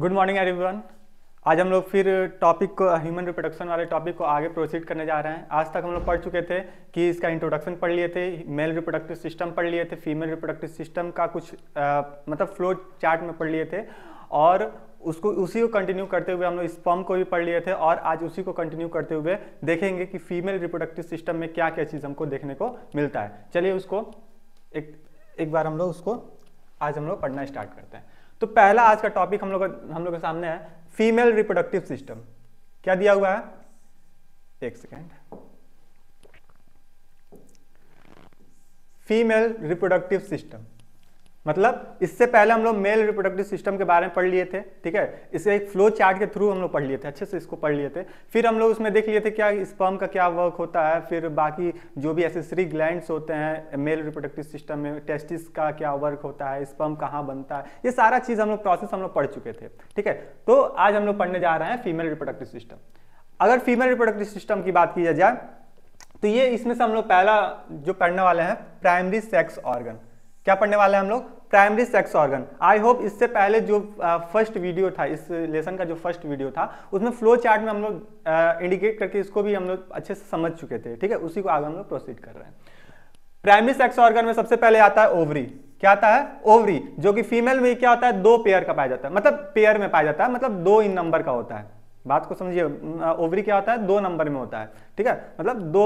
good morning everyone आज हम लोग फिर टॉपिक को ह्यूमन रिप्रोडक्शन वाले टॉपिक को आगे प्रोसीड करने जा रहे हैं आज तक हम लोग पढ़ चुके थे कि इसका इंट्रोडक्शन पढ़ लिए थे मेल रिप्रोडक्टिव सिस्टम पढ़ लिए थे फीमेल रिप्रोडक्टिव सिस्टम का कुछ आ, मतलब फ्लो चार्ट में पढ़ लिए थे और उसको उसी को कंटिन्यू करते हुए हम लोग स्पम को भी पढ़ लिए थे और आज उसी को कंटिन्यू करते हुए देखेंगे कि फीमेल रिप्रोडक्टिव सिस्टम में क्या क्या चीज़ हमको देखने को मिलता है चलिए उसको एक एक बार हम लोग उसको आज हम लोग पढ़ना स्टार्ट करते हैं तो पहला आज का टॉपिक हम लोग हम लोग के सामने है फीमेल रिप्रोडक्टिव सिस्टम क्या दिया हुआ है एक सेकेंड फीमेल रिप्रोडक्टिव सिस्टम मतलब इससे पहले हम लोग मेल रिप्रोडक्टिव सिस्टम के बारे में पढ़ लिए थे ठीक है इसे एक फ्लो चार्ट के थ्रू हम लोग पढ़ लिए थे अच्छे से इसको पढ़ लिए थे फिर हम लोग उसमें देख लिए थे क्या स्पर्म का क्या वर्क होता है फिर बाकी जो भी एसेसरी ग्लैंड्स होते हैं मेल रिप्रोडक्टिव सिस्टम में टेस्टिस का क्या वर्क होता है स्पर्म कहाँ बनता है ये सारा चीज़ हम लोग प्रोसेस हम लोग पढ़ चुके थे ठीक है तो आज हम लोग पढ़ने जा रहे हैं फीमेल रिप्रोडक्टिव सिस्टम अगर फीमेल रिप्रोडक्टिव सिस्टम की बात की जाए तो ये इसमें से हम लोग पहला जो पढ़ने वाले हैं प्राइमरी सेक्स ऑर्गन क्या पढ़ने वाले हैं हम लोग primary sex organ I hope इससे पहले जो फर्स्ट वीडियो था इस लेसन का जो फर्स्ट वीडियो था उसमें फ्लो चार्ट में हम लोग इंडिकेट करके इसको भी हम लोग अच्छे से समझ चुके थे ठीक है उसी को आगे हम लोग प्रोसीड कर रहे हैं प्राइमरी सेक्स ऑर्गन में सबसे पहले आता है ओवरी क्या आता है ओवरी जो कि फीमेल में क्या होता है दो पेयर का पाया जाता है मतलब पेयर में पाया जाता है मतलब दो इन नंबर का होता है बात को समझिए ओवरी क्या होता है दो नंबर में होता है ठीक है मतलब दो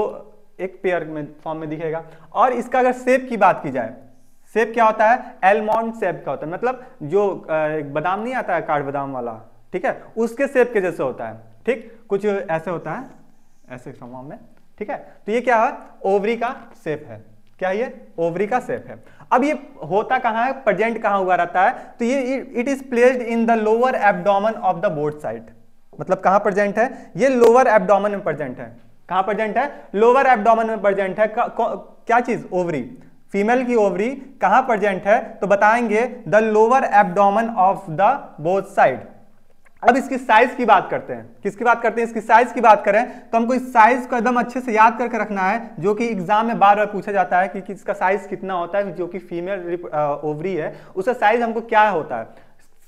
एक पेयर में फॉर्म में दिखेगा और इसका अगर सेप की बात की जाए सेब क्या होता है एलमोंड सेब का होता है मतलब जो बादाम नहीं आता है काठ बादाम वाला ठीक है उसके सेब के जैसे होता है ठीक कुछ ऐसे होता है ऐसे फॉर्म में ठीक है तो ये क्या है ओवरी का सेप है क्या ये ओवरी का सेप है अब ये होता कहाँ है प्रजेंट कहाँ हुआ रहता है तो ये it is placed in the lower abdomen of the both side मतलब कहाँ प्रजेंट है ये लोअर एबडोमन में प्रजेंट है कहाँ प्रजेंट है लोअर एबडोमन में प्रजेंट है क्या चीज ओवरी फीमेल की ओवरी कहां प्रजेंट है तो बताएंगे the lower abdomen of the both side अब इसकी साइज की बात करते हैं किसकी बात करते हैं इसकी साइज की बात करें तो हमको इस साइज को एकदम अच्छे से याद करके रखना है जो कि एग्जाम में बार बार पूछा जाता है कि किसका साइज कितना होता है जो कि फीमेल ओवरी है उसका साइज हमको क्या होता है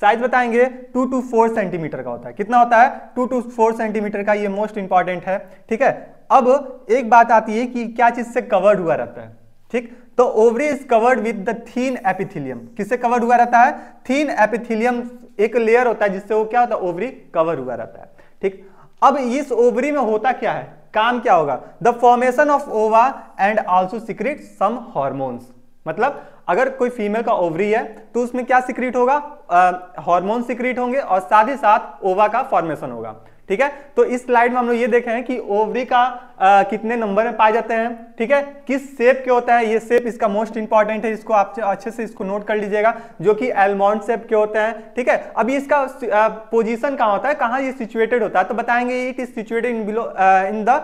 साइज बताएंगे टू टू फोर सेंटीमीटर का होता है कितना होता है टू टू फोर सेंटीमीटर का ये मोस्ट इंपॉर्टेंट है ठीक है अब एक बात आती है कि क्या चीज से कवर्ड हुआ रहता है ठीक तो ovary is covered with the thin epithelium किससे कवर हुआ रहता है थीन एपिथिलियम एक लेयर होता है जिससे वो क्या होता है ओवरी कवर हुआ रहता है ठीक अब इस ओवरी में होता क्या है काम क्या होगा the formation of ova and also secrete some hormones मतलब अगर कोई फीमेल का ओवरी है तो उसमें क्या सिक्रिट होगा हार्मोन सिक्रिट होंगे और साथ ही साथ ओवा का फॉर्मेशन होगा ठीक है तो इस स्लाइड में हम लोग ये देखे हैं कि ओवरी का आ, कितने नंबर में पाए जाते हैं ठीक है किस सेप के होता है ये सेप इसका मोस्ट इंपॉर्टेंट है इसको आप अच्छे से इसको नोट कर लीजिएगा जो कि एलमोंड सेप के होते हैं ठीक है अब इसका पोजिशन कहाँ होता है कहाँ ये सिचुएटेड होता है तो बताएंगे it is situated in below in the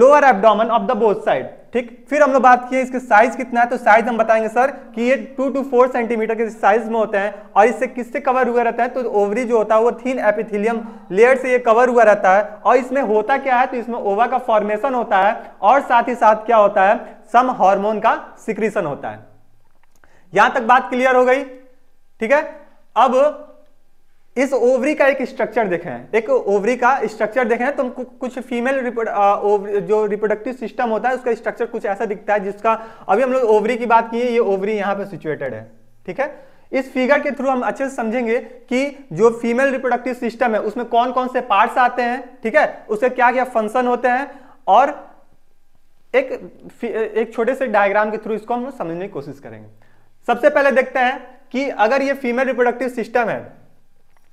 lower abdomen of the both side ठीक फिर हम लोग बात किए इसके साइज कितना है तो साइज हम बताएंगे सर कि ये टू टू फोर सेंटीमीटर के साइज में होते हैं और इससे किससे कवर हुआ रहता है तो ओवरी जो होता है वो थीन एपिथिलियम लेयर से ये कवर हुआ रहता है और इसमें होता क्या है तो इसमें ओवा का फॉर्मेशन होता है और साथ ही साथ क्या होता है सम हॉर्मोन का सिक्रीशन होता है यहां तक बात क्लियर हो गई ठीक है अब इस ओवरी का एक स्ट्रक्चर देखें एक ओवरी का स्ट्रक्चर देखें तो कुछ फीमेल जो रिप्रोडक्टिव सिस्टम होता है उसका स्ट्रक्चर कुछ ऐसा दिखता है जिसका अभी हम लोग ओवरी की बात की है ये ओवरी यहाँ पे सिचुएटेड है ठीक है इस फिगर के थ्रू हम अच्छे से समझेंगे कि जो फीमेल रिप्रोडक्टिव सिस्टम है उसमें कौन कौन से पार्ट्स आते हैं ठीक है उसके क्या क्या फंक्शन होते हैं और एक एक छोटे से डायग्राम के थ्रू इसको हम समझने की कोशिश करेंगे सबसे पहले देखते हैं कि अगर ये फीमेल रिप्रोडक्टिव सिस्टम है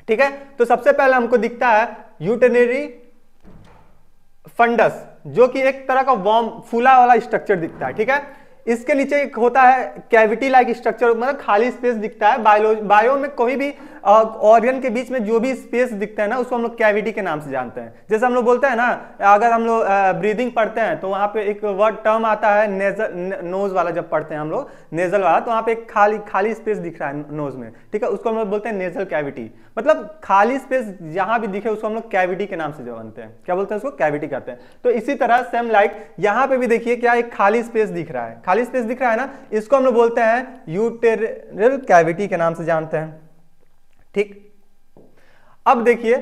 ठीक है तो सबसे पहले हमको दिखता है यूटेनरी फंडस जो कि एक तरह का वॉर्म फूला वाला स्ट्रक्चर दिखता है ठीक है इसके नीचे एक होता है कैविटी लाइक स्ट्रक्चर मतलब खाली स्पेस दिखता है बायो बायो में कोई भी ऑर्गन के बीच में जो भी स्पेस दिखता है ना उसको हम लोग कैविटी के नाम से जानते हैं जैसे हम लोग बोलते हैं ना अगर हम लोग ब्रीदिंग पढ़ते हैं तो वहाँ पे एक वर्ड टर्म आता है नेजल नोज वाला जब पढ़ते हैं हम लोग नेजल वाला तो वहाँ पे एक खाली खाली स्पेस दिख रहा है नोज में ठीक है उसको हम लोग बोलते हैं नेजल कैविटी मतलब खाली स्पेस जहाँ भी दिखे उसको हम लोग कैविटी के नाम से जानते हैं क्या बोलते हैं उसको कैविटी कहते हैं तो इसी तरह सेम लाइक यहाँ पे भी देखिए क्या एक खाली स्पेस दिख रहा है खाली स्पेस दिख रहा है ना इसको हम लोग बोलते हैं यूटेरल कैविटी के नाम से जानते हैं ठीक अब देखिए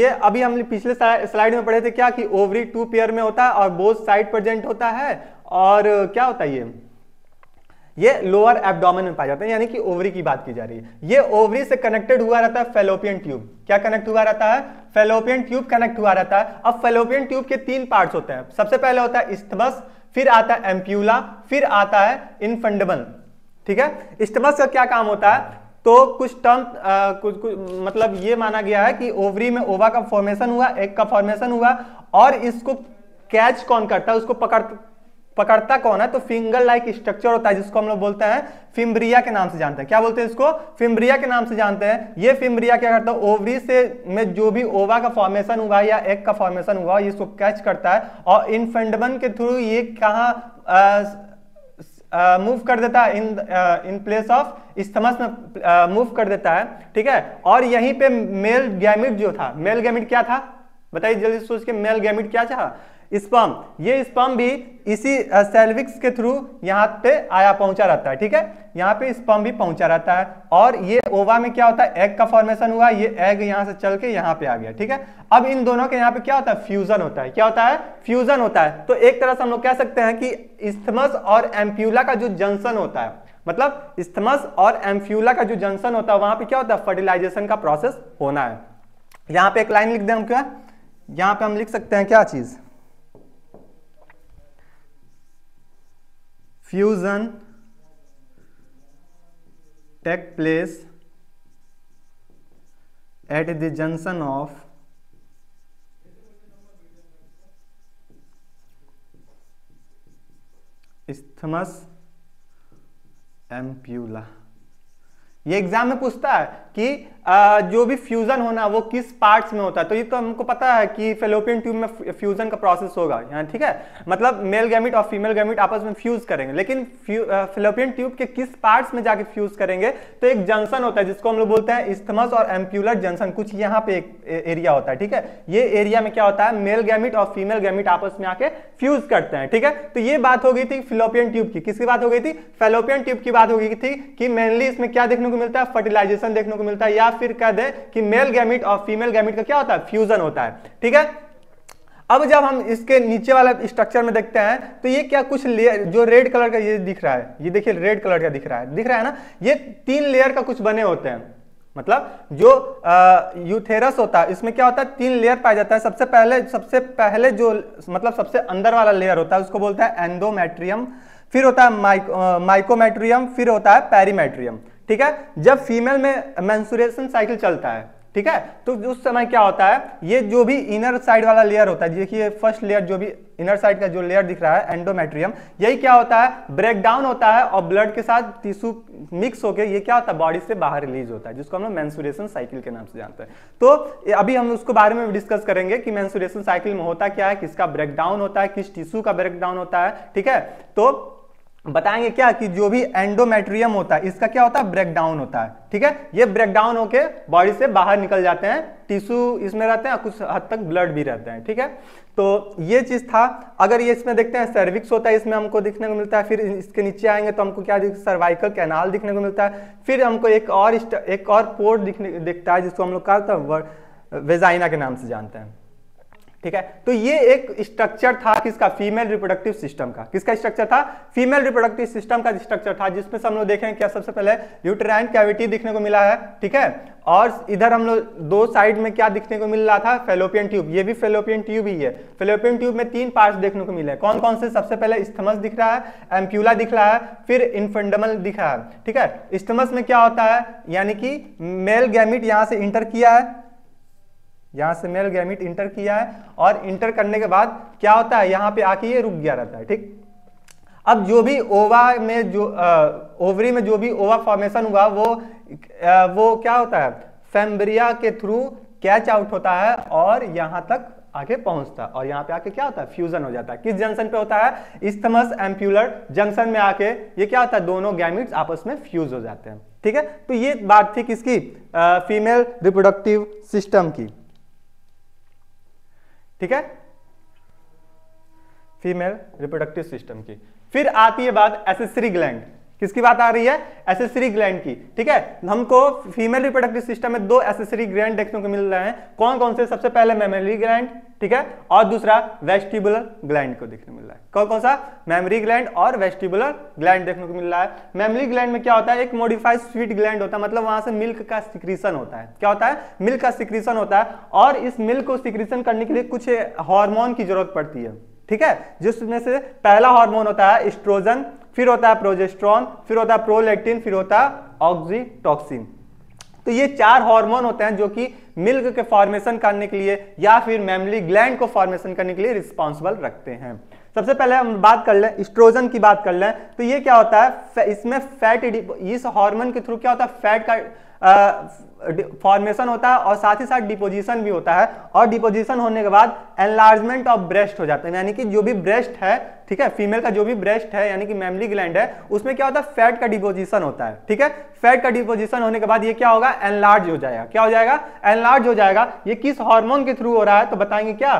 ये अभी हम पिछले स्लाइड में पढ़े थे क्या कि ओवरी टू पेयर में होता है और बोथ साइड प्रेजेंट होता है और क्या होता है ये ये लोअर एब्डोमेन में पाया जाता है यानी कि ओवरी की बात की जा रही है ये ओवरी से कनेक्टेड हुआ रहता है फेलोपियन ट्यूब क्या कनेक्ट हुआ रहता है फेलोपियन ट्यूब कनेक्ट हुआ रहता है अब फेलोपियन ट्यूब के तीन पार्ट्स होते हैं सबसे पहले होता है इस्थमस फिर आता है एम्प्यूला फिर आता है इनफंडबल ठीक है इस्टमस का क्या काम होता है तो कुछ टर्म कुछ कुछ मतलब ये माना गया है कि ओवरी में ओवा का फॉर्मेशन हुआ एग का फॉर्मेशन हुआ और इसको कैच कौन करता है उसको पकड़ पकड़ता कौन है तो फिंगर लाइक स्ट्रक्चर होता है जिसको हम लोग बोलते हैं फिम्ब्रिया के नाम से जानते हैं क्या बोलते हैं इसको फिम्ब्रिया के नाम से जानते हैं ये फिम्ब्रिया क्या करता है ओवरी से में जो भी ओवा का फॉर्मेशन हुआ या एग का फॉर्मेशन हुआ इसको कैच करता है और इनफेंडमन के थ्रू ये कहाँ मूव uh, कर देता है in in place of isthmus में मूव कर देता है ठीक है और यहीं पे मेल गैमिट जो था मेल गैमिट क्या था बताइए जल्दी सोच के मेल गैमिट क्या था स्पम ये स्पम भी इसी सेल्विक्स के थ्रू यहाँ पे आया पहुंचा रहता है ठीक है यहाँ पे स्पम भी पहुंचा रहता है और ये ओवा में क्या होता है एग का फॉर्मेशन हुआ ये एग यहाँ से चल के यहाँ पे आ गया ठीक है अब इन दोनों के यहाँ पे क्या होता है फ्यूजन होता है क्या होता है फ्यूजन होता है तो एक तरह से हम लोग कह सकते हैं कि स्थमस और एम्प्यूला का जो जंक्शन होता है मतलब स्थमस और एम्फ्यूला का जो जंक्शन होता है वहां पे क्या होता है फर्टिलाइजेशन का प्रोसेस होना है यहाँ पे एक लाइन लिख दें हम क्या यहाँ पे हम लिख सकते हैं क्या चीज़ fusion take place at the junction of isthmus ampulla ये एग्जाम में पूछता है कि जो भी फ्यूजन होना वो किस पार्ट्स में होता है तो ये तो हमको पता है कि फेलोपियन ट्यूब में फ्यूजन का प्रोसेस होगा यहाँ ठीक है मतलब मेल गैमिट और फीमेल गैमिट आपस में फ्यूज करेंगे लेकिन फेलोपियन ट्यूब के किस पार्ट्स में जाके फ्यूज करेंगे तो एक जंक्शन होता है जिसको हम लोग बोलते हैं इस्थमस और एम्प्यूलर जंक्शन कुछ यहाँ पे एक एरिया होता है ठीक है ये एरिया में क्या होता है मेल गैमिट और फीमेल गैमिट आपस में आके फ्यूज करते हैं ठीक है तो ये बात हो गई थी फिलोपियन ट्यूब की किसकी बात हो गई थी फेलोपियन ट्यूब की बात हो गई थी कि मेनली इसमें क्या देखने को मिलता है फर्टिलाइजेशन देखने को मिलता है या या फिर कह दे कि मेल गैमिट और फीमेल गैमिट का क्या होता है फ्यूजन होता है ठीक है अब जब हम इसके नीचे वाला स्ट्रक्चर में देखते हैं तो ये क्या कुछ लेयर जो रेड कलर का ये दिख रहा है ये देखिए रेड कलर का दिख रहा है दिख रहा है ना ये तीन लेयर का कुछ बने होते हैं मतलब जो यूथेरस होता है इसमें क्या होता है तीन लेयर पाया जाता है सबसे पहले सबसे पहले जो मतलब सबसे अंदर वाला लेयर होता है उसको बोलता है एंडोमेट्रियम फिर होता है माइको माइकोमेट्रियम फिर होता है पैरीमेट्रियम ठीक है जब फीमेल में मैंसुरेशन साइकिल चलता है ठीक है तो उस समय क्या होता है ये जो भी इनर साइड वाला लेयर होता है देखिए फर्स्ट लेयर जो भी इनर साइड का जो लेयर दिख रहा है एंडोमेट्रियम यही क्या होता है ब्रेक डाउन होता है और ब्लड के साथ टिश्यू मिक्स होकर ये क्या होता है बॉडी से बाहर रिलीज होता है जिसको हम लोग मैंसुरेशन साइकिल के नाम से जानते हैं तो अभी हम उसको बारे में डिस्कस करेंगे कि मैंसुरेशन साइकिल में होता क्या है किसका ब्रेक डाउन होता है किस टिश्यू का ब्रेक डाउन होता है ठीक है तो बताएंगे क्या कि जो भी एंडोमेट्रियम होता है इसका क्या होता है ब्रेकडाउन होता है ठीक है ये ब्रेकडाउन होके बॉडी से बाहर निकल जाते हैं टिश्यू इसमें रहते हैं कुछ हद तक ब्लड भी रहते हैं ठीक है तो ये चीज था अगर ये इसमें देखते हैं सर्विक्स होता है इसमें हमको दिखने को मिलता है फिर इसके नीचे आएंगे तो हमको क्या सर्वाइकल कैनाल दिखने को मिलता है फिर हमको एक और एक और पोर्ट दिखने दिखता है जिसको हम लोग था वेजाइना के नाम से जानते हैं ठीक है तो ये एक स्ट्रक्चर था किसका फीमेल रिप्रोडक्टिव सिस्टम का किसका स्ट्रक्चर था फीमेल रिप्रोडक्टिव सिस्टम का स्ट्रक्चर था जिसमें हम लोग देखें क्या सबसे पहले यूट्राइन कैविटी दिखने को मिला है ठीक है और इधर हम लोग दो साइड में क्या दिखने को मिल रहा था फेलोपियन ट्यूब ये भी फेलोपियन ट्यूब ही है फेलोपियन ट्यूब में तीन पार्ट देखने को मिले कौन कौन से सबसे पहले स्थमस दिख रहा है एम्प्यूला दिख रहा है फिर इनफेंडमल दिख रहा है ठीक है स्थमस में क्या होता है यानी कि मेल गैमिट यहाँ से इंटर किया है यहाँ से मेल गैमिट इंटर किया है और इंटर करने के बाद क्या होता है यहाँ पे आके ये रुक गया रहता है ठीक अब जो भी ओवा में जो ओवरी में जो भी ओवा फॉर्मेशन हुआ वो आ, वो क्या होता है फेम्ब्रिया के थ्रू कैच आउट होता है और यहां तक आगे पहुंचता है और यहाँ पे आके क्या होता है फ्यूजन हो जाता है किस जंक्शन पे होता है इस्थमस एम्प्यूलर जंक्शन में आके ये क्या होता है दोनों गैमिट्स आपस में फ्यूज हो जाते हैं ठीक है तो ये बात थी किसकी फीमेल रिप्रोडक्टिव सिस्टम की ठीक है फीमेल रिप्रोडक्टिव सिस्टम की फिर आती है बात एसेसरी ग्लैंड किसकी बात आ रही है एसेसरी ग्लैंड की ठीक है हमको फीमेल रिप्रोडक्टिव सिस्टम में दो एसेसरी ग्लैंड देखने को मिल रहे हैं कौन कौन से सबसे पहले मेमोरी ग्लैंड ठीक है और दूसरा वेस्टिबुलर ग्लैंड को देखने को मिल रहा है कौन कौन सा मेमोरी ग्लैंड और वेस्टिबुलर ग्लैंड देखने को मिल रहा है मेमोरी ग्लैंड में क्या होता है एक मॉडिफाइड स्वीट ग्लैंड होता है मतलब वहां से मिल्क का सिक्रीशन होता है क्या होता है मिल्क का सिक्रीशन होता है और इस मिल्क को सिक्रीशन करने के लिए कुछ हॉर्मोन की जरूरत पड़ती है ठीक है जिसमें से पहला हार्मोन होता है स्ट्रोजन फिर होता है प्रोजेस्ट्रॉन फिर होता है प्रोलेक्टिन फिर होता है ऑक्सीटॉक्सिन तो ये चार हार्मोन होते हैं जो कि मिल्क के फॉर्मेशन करने के लिए या फिर मेमली ग्लैंड को फॉर्मेशन करने के लिए रिस्पॉन्सिबल रखते हैं सबसे पहले हम बात कर लें स्ट्रोजन की बात कर लें तो ये क्या होता है इसमें फैट इस हार्मोन के थ्रू क्या होता है फैट का आ, फॉर्मेशन होता है और साथ ही साथ डिपोजिशन भी होता है और डिपोजिशन होने के बाद एनलार्जमेंट ऑफ ब्रेस्ट हो जाता है यानी कि जो भी ब्रेस्ट है ठीक है फीमेल का जो भी ब्रेस्ट है यानी कि मेमली ग्लैंड है उसमें क्या होता है फैट का डिपोजिशन होता है ठीक है फैट का डिपोजिशन होने के बाद ये क्या होगा एनलार्ज हो जाएगा क्या हो जाएगा एनलार्ज हो जाएगा ये किस हॉर्मोन के थ्रू हो रहा है तो बताएंगे क्या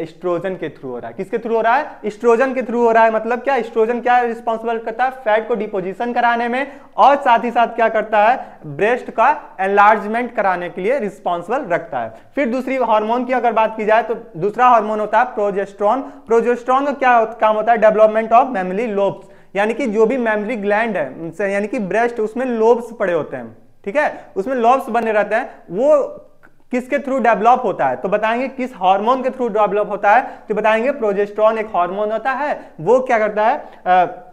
एस्ट्रोजन के थ्रू हो रहा है किसके थ्रू हो रहा है एस्ट्रोजन के थ्रू हो रहा है मतलब क्या एस्ट्रोजन क्या रिस्पॉन्सिबल करता है फैट को डिपोजिशन कराने में और साथ ही साथ क्या करता है ब्रेस्ट का एनलार्जमेंट कराने के लिए रिस्पॉन्सिबल रखता है फिर दूसरी हार्मोन की अगर बात की जाए तो दूसरा हार्मोन होता है प्रोजेस्ट्रॉन प्रोजेस्ट्रॉन का क्या काम होता है डेवलपमेंट ऑफ मेमली लोब्स यानी कि जो भी मेमरी ग्लैंड है यानी कि ब्रेस्ट उसमें लोब्स पड़े होते हैं ठीक है उसमें लॉब्स बने रहते हैं वो किसके थ्रू डेवलप होता है तो बताएंगे किस हार्मोन के थ्रू डेवलप होता है तो बताएंगे प्रोजेस्ट्रॉन एक हार्मोन होता है वो क्या करता है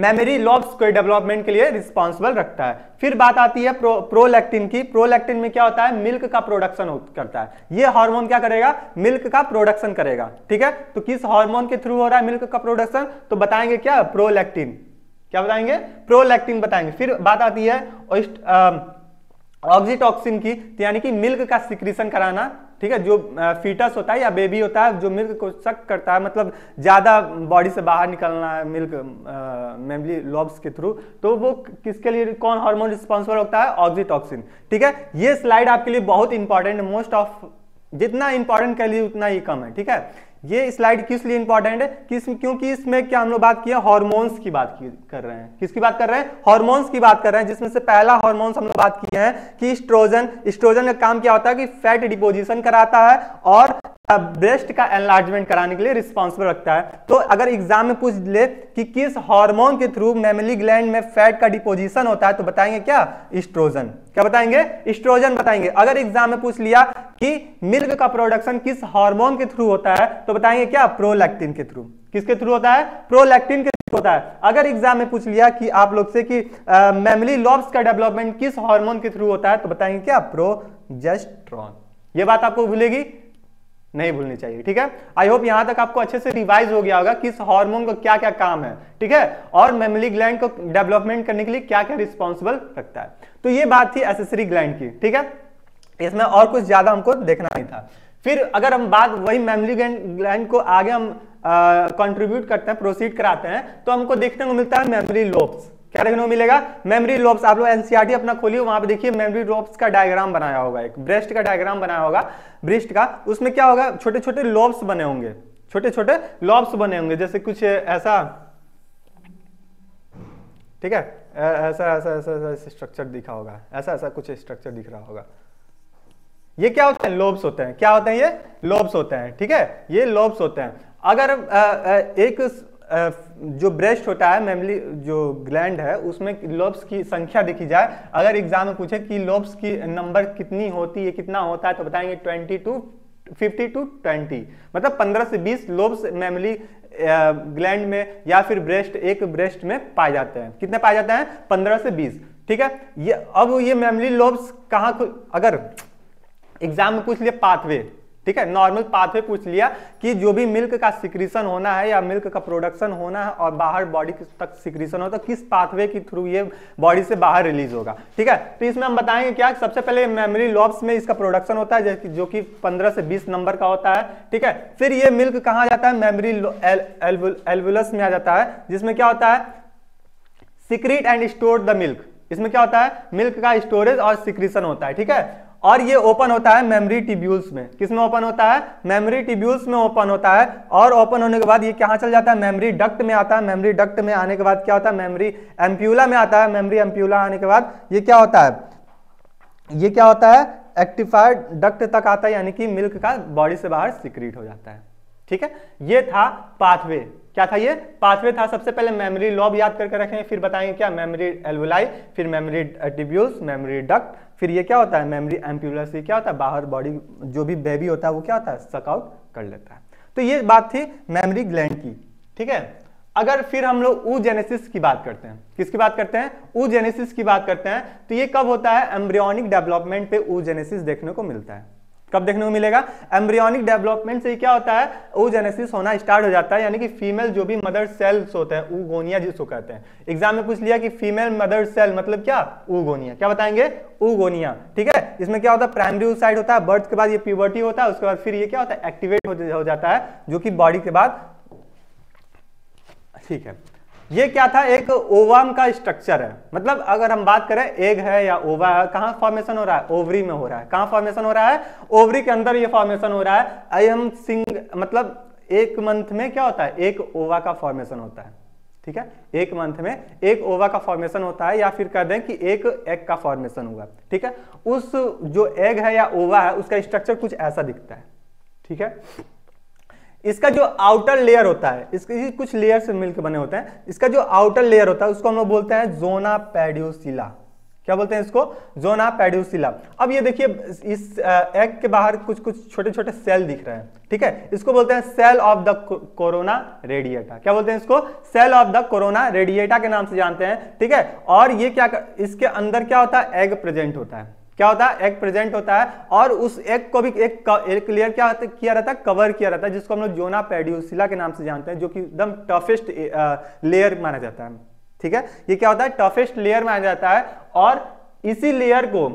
मेमोरी लॉब्स के डेवलपमेंट के लिए रिस्पॉन्सिबल रखता है फिर बात आती है प्रो, प्रोलैक्टिन की प्रोलैक्टिन में क्या होता है मिल्क का प्रोडक्शन करता है ये हार्मोन क्या करेगा मिल्क का प्रोडक्शन करेगा ठीक है तो किस हार्मोन के थ्रू हो रहा है मिल्क का प्रोडक्शन तो बताएंगे क्या प्रोलैक्टिन क्या बताएंगे प्रोलैक्टिन बताएंगे फिर बात आती है ऑक्सीटॉक्सिन की तो यानी कि मिल्क का सिक्रीशन कराना ठीक है जो फीटस होता है या बेबी होता है जो मिल्क को सक करता है मतलब ज़्यादा बॉडी से बाहर निकलना है मिल्क मेमली लॉब्स के थ्रू तो वो किसके लिए कौन हार्मोन रिस्पॉन्सिबल होता है ऑक्सीटॉक्सिन ठीक है ये स्लाइड आपके लिए बहुत इंपॉर्टेंट मोस्ट ऑफ जितना इंपॉर्टेंट कह लिए उतना ही कम है ठीक है ये स्लाइड किस लिए इंपॉर्टेंट है किस क्योंकि इसमें क्या हम लोग बात किया हॉर्मोन्स की बात की, कर रहे हैं किसकी बात कर रहे हैं हॉर्मोन्स की बात कर रहे हैं जिसमें से पहला हॉर्मोन्स हम लोग बात किए हैं कि स्ट्रोजन स्ट्रोजन का काम क्या होता है कि फैट डिपोजिशन कराता है और ब्रेस्ट का एनलार्जमेंट कराने के लिए रिस्पॉन्सिबल रखता है तो अगर एग्जाम में पूछ ले कि किस हार्मोन के थ्रू मेमली ग्लैंड में फैट का डिपोजिशन होता है तो बताएंगे क्या स्ट्रोजन क्या बताएंगे स्ट्रोजन बताएंगे अगर एग्जाम में पूछ लिया कि मिल्क का प्रोडक्शन किस हार्मोन के थ्रू होता है तो बताएंगे क्या प्रोलैक्टिन के थ्रू किसके थ्रू होता है प्रोलैक्टिन के थ्रू होता है अगर एग्जाम में पूछ लिया कि आप लोग से कि मेमली लॉब्स का डेवलपमेंट किस हार्मोन के थ्रू होता है तो बताएंगे क्या प्रोजेस्ट्रॉन ये बात आपको भूलेगी नहीं भूलनी चाहिए ठीक है आई होप यहां तक आपको अच्छे से रिवाइज हो गया होगा किस हार्मोन का क्या क्या काम है ठीक है और मेमली ग्लैंड को डेवलपमेंट करने के लिए क्या क्या रिस्पॉन्सिबल रखता है तो ये बात थी एसेसरी ग्लैंड की ठीक है इसमें और कुछ ज़्यादा हमको देखना नहीं था फिर अगर हम बात वही मेमोरी ग्लैंड को आगे हम कंट्रीब्यूट करते हैं प्रोसीड कराते हैं तो हमको देखने को मिलता है मेमोरी लोब्स क्या देखने को मिलेगा मेमोरी लोब्स आप लोग एनसीआरटी e अपना खोलिए वहां पे देखिए मेमोरी लोब्स का डायग्राम बनाया होगा एक ब्रेस्ट का डायग्राम बनाया होगा ब्रेस्ट का उसमें क्या होगा छोटे छोटे लोब्स बने होंगे छोटे छोटे लॉब्स बने होंगे जैसे कुछ ऐसा ठीक है ऐसा ऐसा ऐसा ऐसा स्ट्रक्चर दिखा होगा ऐसा ऐसा कुछ स्ट्रक्चर दिख रहा होगा ये क्या होते हैं लोब्स होते हैं क्या होते हैं ये लोब्स होते हैं ठीक है ये लोब्स होते हैं अगर आ, आ, एक जो ब्रेस्ट होता है मेमली जो ग्लैंड है उसमें लोब्स की संख्या देखी जाए अगर एग्जाम में पूछे कि लोब्स की नंबर कितनी होती है कितना होता है तो बताएंगे twenty to fifty to twenty मतलब पंद्रह से बीस लोब्स मेमली ग्लैंड में या फिर ब्रेस्ट एक ब्रेस्ट में पाए जाते हैं कितने पाए जाते हैं पंद्रह से बीस ठीक है ये अब ये मेमली लोब्स कहाँ अगर एग्जाम में पूछ लिया पाथवे ठीक है नॉर्मल पाथवे पूछ लिया कि जो भी मिल्क का सिक्रीशन होना है या मिल्क का प्रोडक्शन होना है और बाहर बॉडी तक सिक्रीशन हो तो किस पाथवे के थ्रू ये बॉडी से बाहर रिलीज होगा ठीक है तो इसमें हम बताएंगे क्या सबसे पहले मेमोरी लॉब्स में इसका प्रोडक्शन होता है जो कि 15 से 20 नंबर का होता है ठीक है फिर ये मिल्क कहाँ जाता है मेमरी एल्वुलस में आ जाता है जिसमें क्या होता है secrete and store the milk इसमें क्या होता है मिल्क का स्टोरेज और सिक्रीशन होता है ठीक है और ये ओपन होता है मेमोरी टिब्यूल्स में किस में ओपन होता है मेमोरी टिब्यूल्स में ओपन होता है और ओपन होने के बाद ये कहाँ चल जाता है मेमोरी डक्ट में आता है मेमोरी डक्ट में आने के बाद क्या होता है मेमोरी एम्प्यूला में आता है मेमोरी एम्प्यूला आने के बाद ये क्या होता है ये क्या होता है एक्टिफाइड डक्ट तक आता है यानी कि मिल्क का बॉडी से बाहर सिक्रीट हो जाता है ठीक है ये था पाथवे क्या था ये पाथवे था सबसे पहले मेमोरी लॉब याद करके रखेंगे फिर बताएंगे क्या मेमोरी एलवलाई फिर मेमोरी टिब्यूल्स मेमोरी डक्ट फिर ये क्या होता है मेमोरी एम्प्यूलर से क्या होता है बाहर बॉडी जो भी बेबी होता है वो क्या होता है सकआउट कर लेता है तो ये बात थी मेमोरी ग्लैंड की ठीक है अगर फिर हम लोग ऊजेनेसिस की बात करते हैं किसकी बात करते हैं ऊजेनेसिस की बात करते हैं तो ये कब होता है एम्ब्रियोनिक डेवलपमेंट पे ऊजेनेसिस देखने को मिलता है कब देखने को मिलेगा एम्ब्रियोनिक डेवलपमेंट से क्या होता है ओजेनेसिस होना स्टार्ट हो जाता है यानी कि फीमेल जो भी मदर सेल्स होते हैं ऊगोनिया जिसको कहते हैं एग्जाम में पूछ लिया कि फीमेल मदर सेल मतलब क्या ऊगोनिया क्या बताएंगे ऊगोनिया ठीक है इसमें क्या होता है प्राइमरी साइड होता है बर्थ के बाद ये प्यूबर्टी होता है उसके बाद फिर ये क्या होता है एक्टिवेट हो जाता है जो कि बॉडी के बाद ठीक है ये क्या था एक ओवाम का स्ट्रक्चर है मतलब अगर हम बात करें एग है या ओवा है कहां फॉर्मेशन हो रहा है ओवरी में हो रहा है कहां फॉर्मेशन हो रहा है ओवरी के अंदर ये फॉर्मेशन हो रहा है आई हम सिंग मतलब एक मंथ में क्या होता है एक ओवा का फॉर्मेशन होता है ठीक है एक मंथ में एक ओवा का फॉर्मेशन होता है या फिर कह दें कि एक एग का फॉर्मेशन हुआ ठीक है उस जो एग है या ओवा है उसका स्ट्रक्चर कुछ ऐसा दिखता है ठीक है इसका जो आउटर लेयर होता है इसके कुछ लेयर से मिलकर बने होते हैं इसका जो आउटर लेयर होता है उसको हम लोग बोलते हैं जोना पेडियोसिला क्या बोलते हैं इसको जोना पेडियोसिला अब ये देखिए इस एग के बाहर कुछ कुछ छोटे छोटे सेल दिख रहे हैं ठीक है इसको बोलते हैं cell of the corona radiata क्या बोलते हैं इसको cell of the corona radiata के नाम से जानते हैं ठीक है और ये क्या कर, इसके अंदर क्या होता है एग प्रेजेंट होता है क्या होता है एग प्रेजेंट होता है और उस एग को भी एक, एक लेयर क्या किया रहता है कवर किया रहता है जिसको हम लोग जोना पेड्यूसिला के नाम से जानते हैं जो कि एकदम टफेस्ट लेयर माना जाता है ठीक है ये क्या होता है टफेस्ट लेयर माना जाता है और इसी लेयर को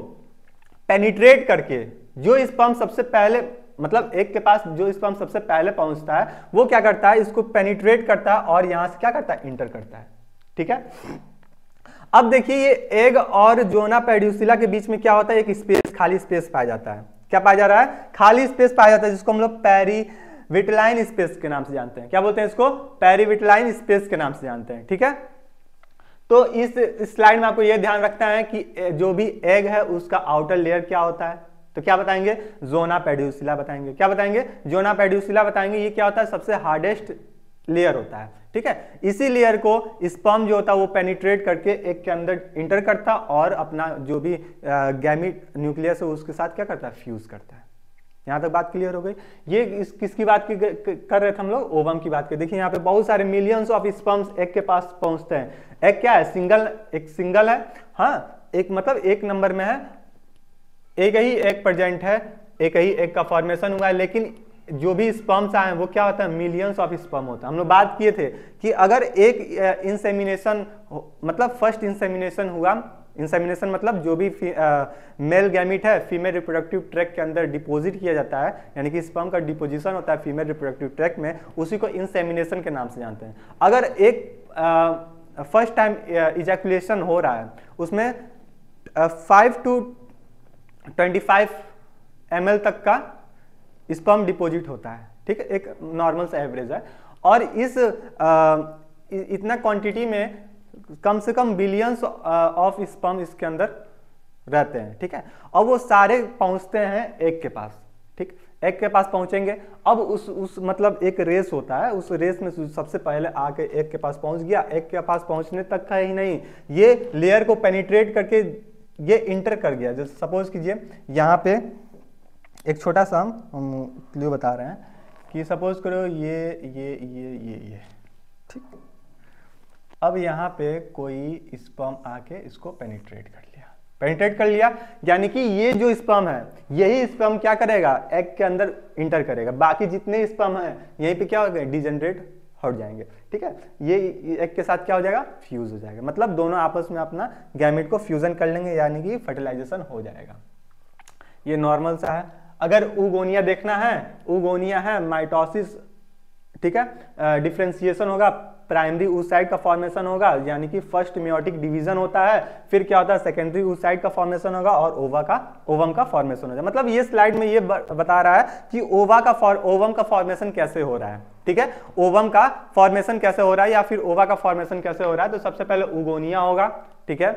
पेनिट्रेट करके जो स्पम सबसे पहले मतलब एक के पास जो स्पम सबसे पहले पहुंचता है वो क्या करता है इसको पेनिट्रेट करता है और यहां से क्या करता है इंटर करता है ठीक है अब देखिए ये एग और जोना पेड्यूसिला के बीच में क्या होता है एक स्पेस खाली स्पेस पाया जाता है क्या पाया जा रहा है खाली स्पेस पाया जाता है जिसको हम लोग पैरी विटलाइन स्पेस के नाम से जानते हैं क्या बोलते हैं इसको पैरीविटलाइन स्पेस के नाम से जानते हैं ठीक है तो इस स्लाइड में आपको यह ध्यान रखना है कि जो भी एग है उसका आउटर लेयर क्या होता है तो क्या बताएंगे जोना पेड्यूसिला बताएंगे क्या बताएंगे जोना पेड्यूसिला बताएंगे ये क्या होता है सबसे हार्डेस्ट लेयर होता है ठीक है इसी लेयर को स्पर्म जो होता है वो पेनिट्रेट करके एक के अंदर इंटर करता और अपना जो भी गैमिट न्यूक्लियस है उसके साथ क्या करता है फ्यूज करता है यहां तक बात क्लियर हो गई ये इस, किसकी बात की कर रहे थे हम लोग ओवम की बात कर देखिए यहाँ पे बहुत सारे मिलियंस ऑफ स्पर्म्स एक के पास पहुंचते हैं एक क्या है सिंगल एक सिंगल है हाँ एक मतलब एक नंबर में है एक ही एक प्रेजेंट है एक ही एक का फॉर्मेशन हुआ है लेकिन जो भी स्पर्म्स आए हैं वो क्या होता है मिलियंस ऑफ स्पर्म होता है हम लोग बात किए थे कि अगर एक इंसेमिनेशन मतलब फर्स्ट इंसेमिनेशन हुआ इंसेमिनेशन मतलब जो भी मेल गैमिट है फीमेल रिप्रोडक्टिव ट्रैक के अंदर डिपॉजिट किया जाता है यानी कि स्पर्म का डिपोजिशन होता है फीमेल रिप्रोडक्टिव ट्रैक में उसी को इंसेमिनेशन के नाम से जानते हैं अगर एक फर्स्ट टाइम इजैकुलेशन हो रहा है उसमें five to twenty five M तक का स्पर्म डिपोजिट होता है ठीक है एक नॉर्मल सा एवरेज है और इस इतना क्वांटिटी में कम से कम बिलियंस ऑफ स्पर्म इसके अंदर रहते हैं ठीक है और वो सारे पहुंचते हैं एक के पास ठीक एक के पास पहुंचेंगे अब उस उस मतलब एक रेस होता है उस रेस में सबसे पहले आके एक के पास पहुंच गया एक के पास पहुंचने तक का ही नहीं ये लेयर को पेनिट्रेट करके ये इंटर कर गया जैसे सपोज कीजिए यहाँ पे एक छोटा सा हम क्ल्यू बता रहे हैं कि सपोज करो ये ये ये ये ये ठीक अब यहाँ पे कोई स्पर्म आके इसको पेनिट्रेट कर लिया पेनिट्रेट कर लिया यानी कि ये जो स्पर्म है यही स्पर्म क्या करेगा एग के अंदर इंटर करेगा बाकी जितने स्पर्म है यहीं पे क्या हो गए डिजेनरेट हो जाएंगे ठीक है ये एक के साथ क्या हो जाएगा फ्यूज हो जाएगा मतलब दोनों आपस में अपना गैमेट को फ्यूजन कर लेंगे यानी कि फर्टिलाइजेशन हो जाएगा ये नॉर्मल सा है अगर उगोनिया देखना है उगोनिया है माइटोसिस ठीक है डिफ्रेंसिएशन होगा प्राइमरी ऊसाइड का फॉर्मेशन होगा यानी कि फर्स्ट मियोटिक डिवीजन होता है फिर क्या होता है सेकेंडरी ऊसाइड का फॉर्मेशन होगा और ओवा का ओवम का फॉर्मेशन होगा मतलब ये स्लाइड में ये बता रहा है कि ओवा का ओवम का फॉर्मेशन कैसे हो रहा है ठीक है ओवम का फॉर्मेशन कैसे हो रहा है या फिर ओवा का फॉर्मेशन कैसे हो रहा है तो सबसे पहले उगोनिया होगा ठीक है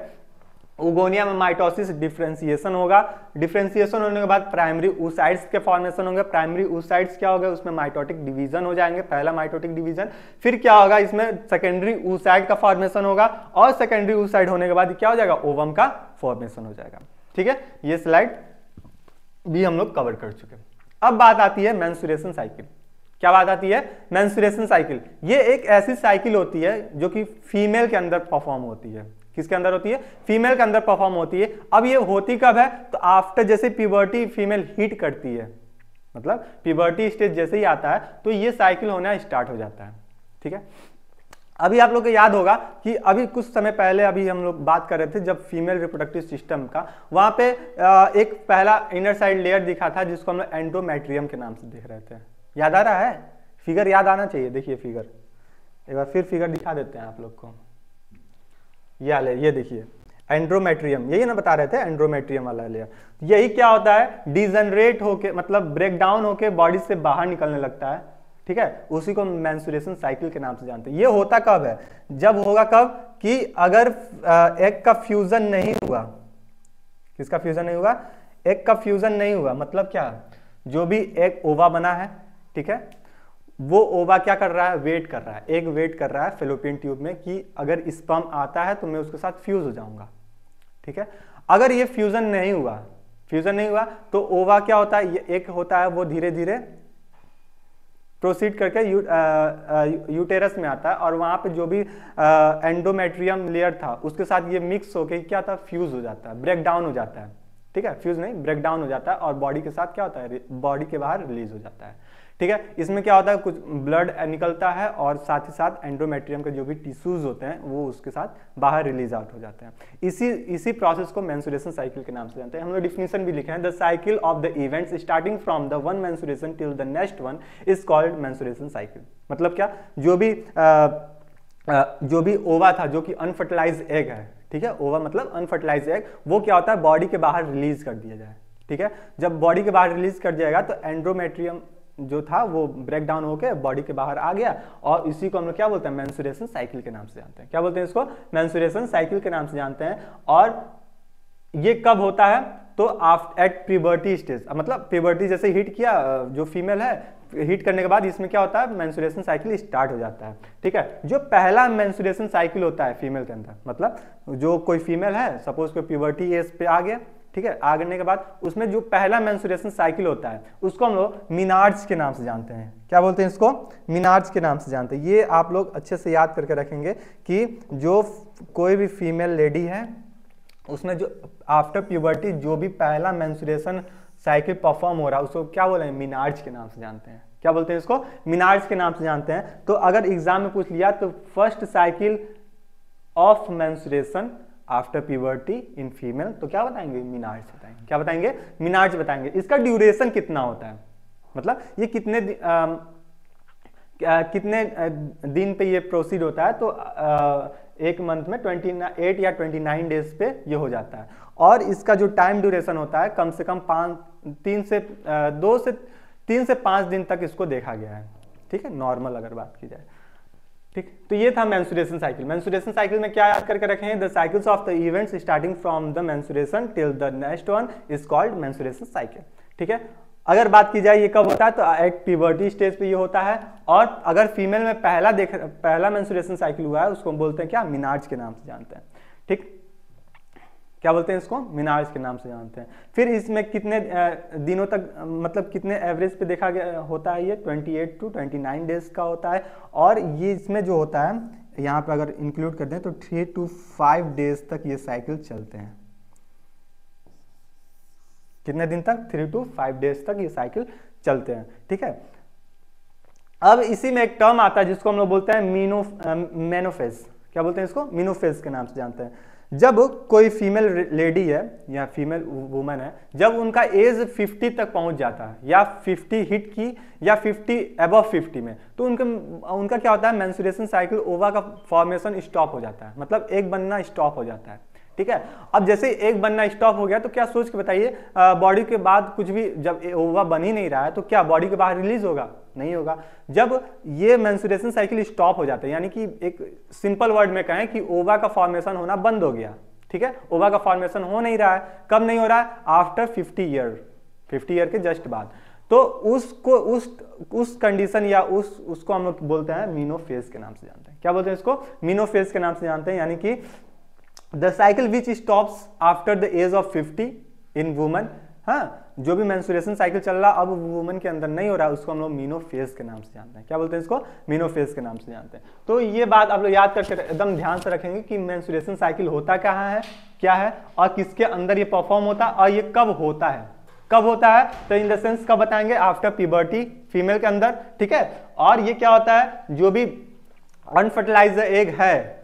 उगोनिया में माइटोसिस डिफ्रेंसिएशन होगा डिफ्रेंसिएशन होने के बाद प्राइमरी ऊसाइड्स के फॉर्मेशन होंगे प्राइमरी ऊसाइड्स क्या होगा उसमें माइटोटिक डिवीजन हो जाएंगे पहला माइटोटिक डिवीजन फिर क्या होगा इसमें सेकेंडरी ऊसाइड का फॉर्मेशन होगा और सेकेंडरी ऊसाइड होने के बाद क्या हो जाएगा ओवम का फॉर्मेशन हो जाएगा ठीक है ये स्लाइड भी हम लोग कवर कर चुके अब बात आती है मैंसुरेशन साइकिल क्या बात आती है मैंसुरेशन साइकिल ये एक ऐसी साइकिल होती है जो कि फीमेल के अंदर परफॉर्म होती है किसके अंदर होती है फीमेल के अंदर परफॉर्म होती है अब ये होती कब है तो आफ्टर जैसे प्यूबर्टी फीमेल हीट करती है मतलब प्यूबर्टी स्टेज जैसे ही आता है तो ये साइकिल होना स्टार्ट हो जाता है ठीक है अभी आप लोग को याद होगा कि अभी कुछ समय पहले अभी हम लोग बात कर रहे थे जब फीमेल रिप्रोडक्टिव सिस्टम का वहां पे एक पहला इनर साइड लेयर दिखा था जिसको हम लोग एंडोमेट्रियम के नाम से देख रहे थे याद आ रहा है फिगर याद आना चाहिए देखिए फिगर एक बार फिर फिगर दिखा देते हैं आप लोग को ये आलिया ये देखिए एंड्रोमेट्रियम यही ना बता रहे थे एंड्रोमेट्रियम वाला आलिया तो यही क्या होता है डिजनरेट होके मतलब ब्रेक डाउन होके बॉडी से बाहर निकलने लगता है ठीक है उसी को मैंसुरेशन साइकिल के नाम से जानते हैं ये होता कब है जब होगा कब कि अगर एक का फ्यूजन नहीं हुआ किसका फ्यूजन नहीं हुआ एक का फ्यूजन नहीं हुआ मतलब क्या जो भी एक ओवा बना है ठीक है वो ओवा क्या कर रहा है वेट कर रहा है एक वेट कर रहा है फिलोपियन ट्यूब में कि अगर स्पर्म आता है तो मैं उसके साथ फ्यूज हो जाऊंगा ठीक है अगर ये फ्यूजन नहीं हुआ फ्यूजन नहीं हुआ तो ओवा क्या होता है ये एक होता है वो धीरे धीरे प्रोसीड करके यू, आ, आ, यूटेरस में आता है और वहां पे जो भी एंडोमेट्रियम लेयर था उसके साथ ये मिक्स होके क्या था फ्यूज हो जाता है ब्रेक डाउन हो जाता है ठीक है फ्यूज नहीं ब्रेक डाउन हो जाता है और बॉडी के साथ क्या होता है बॉडी के बाहर रिलीज हो जाता है ठीक है इसमें क्या होता है कुछ ब्लड निकलता है और साथ ही साथ एंड्रोमेट्रियम के जो भी टिश्यूज होते हैं वो उसके साथ बाहर रिलीज आउट हो जाते हैं इसी इसी प्रोसेस को मैंसुरेशन साइकिल के नाम से जानते हैं हम लोग डिफिनेशन भी लिखे हैं the cycle of the events starting from the one menstruation till the next one is called menstruation cycle मतलब क्या जो भी आ, जो भी ओवा था जो कि अनफर्टिलाइज एग है ठीक है ओवा मतलब अनफर्टिलाइज एग वो क्या होता है बॉडी के बाहर रिलीज कर दिया जाए ठीक है जब बॉडी के बाहर रिलीज कर जाएगा तो एंड्रोमेट्रियम जो था वो ब्रेक डाउन होकर बॉडी के बाहर आ गया और इसी को हम लोग क्या बोलते हैं मैंसुरेशन साइकिल के नाम से जानते हैं क्या बोलते हैं इसको मैंसुरेशन साइकिल के नाम से जानते हैं और ये कब होता है तो आफ्ट एट प्यूबर्टी स्टेज मतलब प्यूबर्टी जैसे हीट किया जो फीमेल है हीट करने के बाद इसमें क्या होता है मैंसुरेशन साइकिल स्टार्ट हो जाता है ठीक है जो पहला मैंसुरेशन साइकिल होता है फीमेल के अंदर मतलब जो कोई फीमेल है सपोज कोई प्यूबर्टी एज पे आ गया ठीक है आगड़ने के बाद उसमें जो पहला मैंसुरेशन साइकिल होता है उसको हम लोग मीनार्ज के नाम से जानते हैं क्या बोलते हैं इसको मीनार्ज के नाम से जानते हैं ये आप लोग अच्छे से याद करके रखेंगे कि जो कोई भी फीमेल लेडी है उसमें जो आफ्टर प्यूबर्टी जो भी पहला मैंसुरेशन साइकिल परफॉर्म हो रहा है उसको क्या बोले मीनार्ज के नाम से जानते हैं क्या बोलते हैं इसको मीनार्ज के नाम से जानते हैं तो अगर एग्जाम में पूछ लिया तो first cycle of menstruation after puberty in female तो क्या बताएंगे मिनार्ज बताएंगे क्या बताएंगे मिनार्ज बताएंगे इसका ड्यूरेशन कितना होता है मतलब ये कितने आ, कितने दिन पे ये प्रोसीड होता है तो आ, एक मंथ में 28 या 29 डेज पे ये हो जाता है और इसका जो टाइम ड्यूरेशन होता है कम से कम पाँच तीन से आ, दो से तीन से पाँच दिन तक इसको देखा गया है ठीक है नॉर्मल अगर बात की जाए ठीक तो ये था मैंसुरेशन साइकिल मैंसुरेशन साइकिल में क्या याद करके रखे हैं the cycles of the events starting from the menstruation till the next one is called menstruation cycle ठीक है अगर बात की जाए ये कब होता है तो एक प्यूबर्टी स्टेज पे ये होता है और अगर फीमेल में पहला देख पहला मैंसुरेशन साइकिल हुआ है उसको हम बोलते हैं क्या मिनार्ज के नाम से जानते हैं ठीक क्या बोलते हैं इसको मीनार्स के नाम से जानते हैं फिर इसमें कितने दिनों तक मतलब कितने एवरेज पे देखा गया होता है ये 28 टू 29 डेज का होता है और ये इसमें जो होता है यहाँ पर अगर इंक्लूड कर दें तो थ्री टू फाइव डेज तक ये साइकिल चलते हैं कितने दिन तक थ्री टू फाइव डेज तक ये साइकिल चलते हैं ठीक है अब इसी में एक टर्म आता है जिसको हम लोग बोलते हैं मीनो मेनोफेज क्या बोलते हैं इसको मीनोफेज के नाम से जानते हैं जब कोई फीमेल लेडी है या फीमेल वुमेन है जब उनका एज 50 तक पहुंच जाता है या 50 हिट की या 50 अबव 50 में तो उनके उनका क्या होता है मैंसुरेशन साइकिल ओवा का फॉर्मेशन स्टॉप हो जाता है मतलब एक बनना स्टॉप हो जाता है ठीक है अब जैसे एक बनना स्टॉप हो गया तो क्या सोच के बताइए बॉडी के बाद कुछ भी जब ओवा बन ही नहीं रहा है तो क्या बॉडी के बाहर रिलीज होगा नहीं होगा जब ये मैंसुरेशन साइकिल स्टॉप हो जाता है यानी कि एक सिंपल वर्ड में कहें कि ओवा का फॉर्मेशन होना बंद हो गया ठीक है ओवा का फॉर्मेशन हो नहीं रहा है कब नहीं हो रहा है after fifty year fifty year के जस्ट बाद तो उसको उस उस कंडीशन या उस उसको हम लोग बोलते हैं मीनोफेज के नाम से जानते हैं क्या बोलते हैं इसको मीनोफेज के नाम से जानते हैं यानी कि the cycle which stop after the age of 50 in woman हाँ जो भी मैंसुरेशन साइकिल चल रहा अब वुमन के अंदर नहीं हो रहा उसको हम लोग मीनो फेज के नाम से जानते हैं क्या बोलते हैं इसको मीनो फेज के नाम से जानते हैं तो ये बात आप लोग याद करके एकदम ध्यान से रखेंगे कि मैंसुरेशन साइकिल होता कहाँ है क्या है और किसके अंदर ये परफॉर्म होता है और ये कब होता है कब होता है तो इन द सेंस कब बताएंगे आफ्टर प्यूबर्टी फीमेल के अंदर ठीक है और ये क्या होता है जो भी अनफर्टिलाइज एग है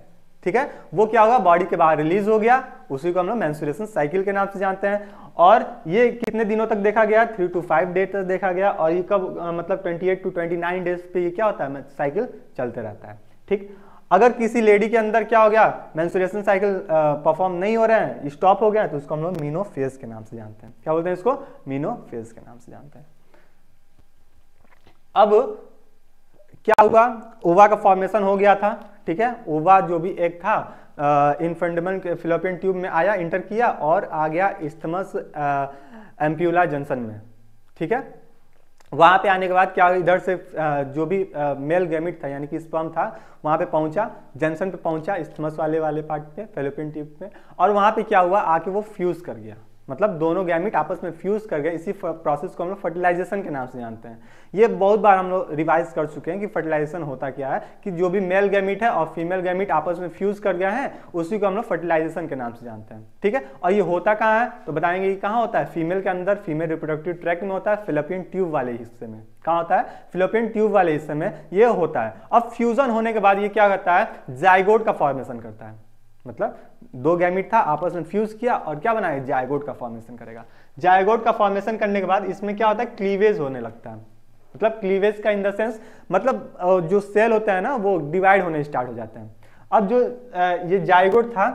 ठीक है वो क्या होगा बॉडी के बाहर रिलीज हो गया उसी को हम लोग मैंसुरेशन साइकिल के नाम से जानते हैं और ये कितने दिनों तक देखा गया थ्री टू फाइव डेज तक देखा गया और ये कब मतलब twenty eight to twenty nine days पे ये क्या होता है साइकिल मतलब चलते रहता है ठीक अगर किसी लेडी के अंदर क्या हो गया मैंसुरेशन साइकिल परफॉर्म नहीं हो रहे हैं स्टॉप हो गया तो उसको हम लोग मीनो फेज के नाम से जानते हैं क्या बोलते हैं इसको मीनो फेज के नाम से जानते हैं अब क्या हुआ ओवा का फॉर्मेशन हो गया था ठीक है ओवा जो भी एक था इनफंडमेंट फिलोपियन ट्यूब में आया इंटर किया और आ गया इस्थमस एम्प्यूला जंक्शन में ठीक है वहाँ पे आने के बाद क्या इधर से जो भी मेल गैमिट था यानी कि स्पर्म था वहां पे पहुंचा जंक्शन पे पहुंचा इस्थमस वाले वाले पार्ट पे फिलोपियन ट्यूब में और वहाँ पे क्या हुआ आके वो फ्यूज़ कर गया मतलब दोनों गैमिट आपस में फ्यूज कर गए इसी प्रोसेस को हम लोग फर्टिलाइजेशन के नाम से जानते हैं ये बहुत बार हम लोग रिवाइज कर चुके हैं कि फर्टिलाइजेशन होता क्या है कि जो भी मेल गैमिट है और फीमेल गैमिट आपस में फ्यूज कर गए हैं उसी को हम लोग फर्टिलाइजेशन के नाम से जानते हैं ठीक है और ये होता कहाँ है तो बताएंगे कि कहाँ होता है फीमेल के अंदर फीमेल रिप्रोडक्टिव ट्रैक में होता है फिलोपियन ट्यूब वाले हिस्से में कहाँ होता है फिलोपियन ट्यूब वाले हिस्से में ये होता है अब फ्यूजन होने के बाद ये क्या करता है जाइगोड का फॉर्मेशन करता है मतलब दो गैमिट था आपस में फ्यूज किया और क्या बनाया जायगोड का फॉर्मेशन करेगा जायगोड का फॉर्मेशन करने के बाद इसमें क्या होता है क्लीवेज होने लगता है मतलब क्लीवेज का इन द सेंस मतलब जो सेल होते हैं ना वो डिवाइड होने स्टार्ट हो जाते हैं अब जो ये जायगोड था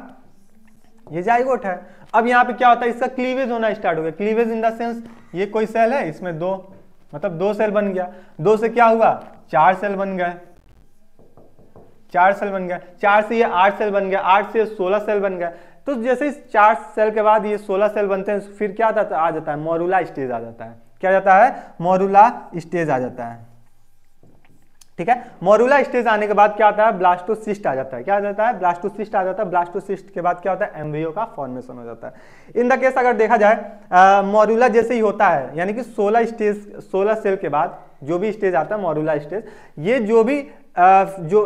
ये जायगोट है अब यहाँ पे क्या होता है इसका क्लीवेज होना स्टार्ट हो गया क्लीवेज इन द सेंस ये कोई सेल है इसमें दो मतलब दो सेल बन गया दो से क्या हुआ चार सेल बन गए चार सेल बन गया चार से ये आठ सेल बन गया आठ से सोलह सेल बन गया तो जैसे इस चार सेल के बाद ये सोलह सेल बनते हैं फिर क्या आ जाता आ जाता है मोरूला स्टेज आ जाता है क्या जाता है मोरूला स्टेज आ जाता है ठीक है मोरूला स्टेज आने के बाद क्या आता है ब्लास्टोसिस्ट आ जाता है क्या आ जाता है ब्लास्टोसिस्ट आ जाता है ब्लास्टोसिस्ट के बाद क्या होता है एम्ब्रियो का फॉर्मेशन हो जाता है इन द केस अगर देखा जाए मोरूला जैसे ही होता है यानी कि सोलह स्टेज सोलह सेल के बाद जो भी स्टेज आता है मोरूला स्टेज ये जो भी जो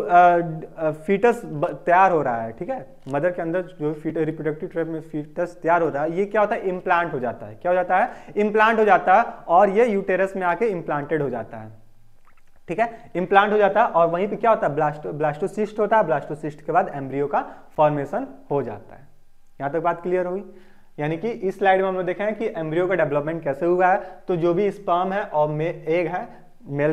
फीटस तैयार हो रहा है ठीक है मदर के अंदर जो फीट रिप्रोडक्टिव ट्रेप में फीटस तैयार हो रहा है ये क्या होता है इम्प्लांट हो जाता है क्या हो जाता है इम्प्लांट हो जाता है और ये यूटेरस में आके इम्प्लांटेड हो जाता है ठीक है इम्प्लांट हो जाता है और वहीं पे क्या होता है ब्लास्टो ब्लास्टोसिस्ट होता है ब्लास्टोसिस्ट के बाद एम्ब्रियो का फॉर्मेशन हो जाता है यहाँ तक बात क्लियर हुई यानी कि इस स्लाइड में हम लोग देखें कि एम्ब्रियो का डेवलपमेंट कैसे हुआ है तो जो भी स्पर्म है और एग है मेल